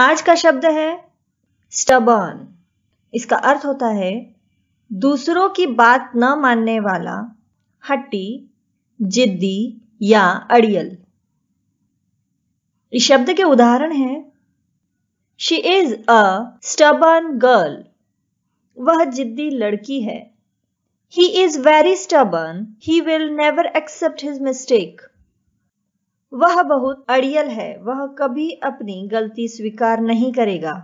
आज का शब्द है स्टबर्न इसका अर्थ होता है दूसरों की बात न मानने वाला हट्टी जिद्दी या अड़ियल इस शब्द के उदाहरण है she is a stubborn girl वह जिद्दी लड़की है he is very stubborn he will never accept his mistake वह बहुत अड़ियल है वह कभी अपनी गलती स्वीकार नहीं करेगा